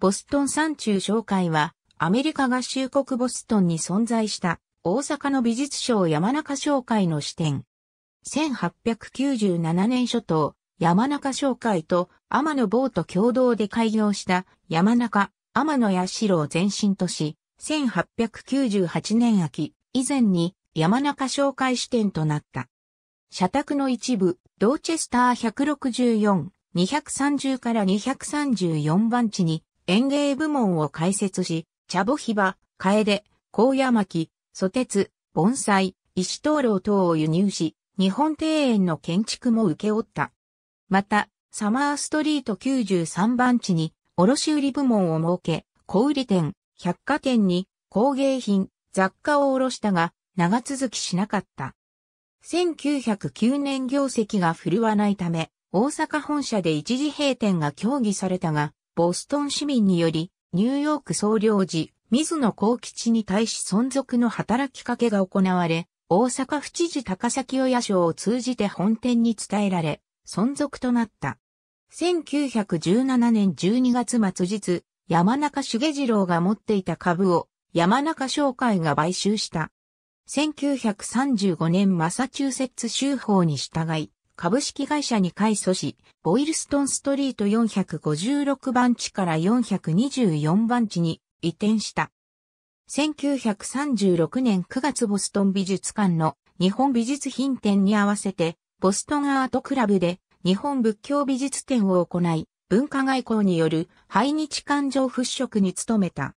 ボストン山中商会は、アメリカ合衆国ボストンに存在した、大阪の美術商山中商会の支店。1897年初頭、山中商会と天野坊と共同で開業した山中、天野や四を前身とし、1898年秋以前に山中商会支店となった。社宅の一部、ドーチェスター164、230から234番地に園芸部門を開設し、茶ボヒバ、カエデ、高野巻、ソテツ、盆栽、石灯籠等を輸入し、日本庭園の建築も請け負った。また、サマーストリート93番地に卸売部門を設け、小売店、百貨店に工芸品、雑貨を卸したが、長続きしなかった。1909年業績が振るわないため、大阪本社で一時閉店が協議されたが、ボストン市民により、ニューヨーク総領事、水野幸吉に対し存続の働きかけが行われ、大阪府知事高崎親賞を通じて本店に伝えられ、存続となった。1917年12月末日、山中重次郎が持っていた株を山中商会が買収した。1935年マサチューセッツ州法に従い、株式会社に改組し、ボイルストンストリート456番地から424番地に移転した。1936年9月ボストン美術館の日本美術品展に合わせて、ボストンアートクラブで日本仏教美術展を行い、文化外交による排日感情払拭に努めた。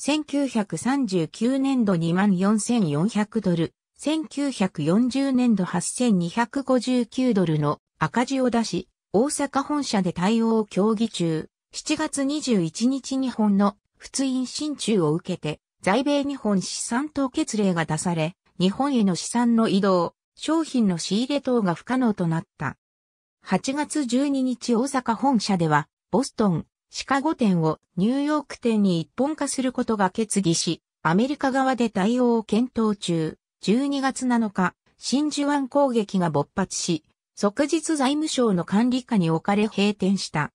1939年度2万4400ドル、1940年度8259ドルの赤字を出し、大阪本社で対応を協議中、7月21日日本の普通院新中を受けて、在米日本資産凍結令が出され、日本への資産の移動、商品の仕入れ等が不可能となった。8月12日大阪本社では、ボストン、シカゴ店をニューヨーク店に一本化することが決議し、アメリカ側で対応を検討中。12月7日、真珠湾攻撃が勃発し、即日財務省の管理下に置かれ閉店した。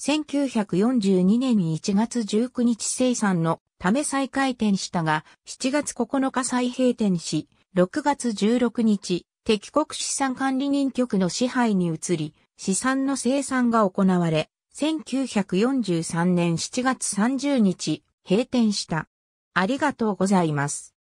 1942年1月19日生産のため再開店したが、7月9日再閉店し、6月16日、敵国資産管理人局の支配に移り、資産の生産が行われ、1943年7月30日、閉店した。ありがとうございます。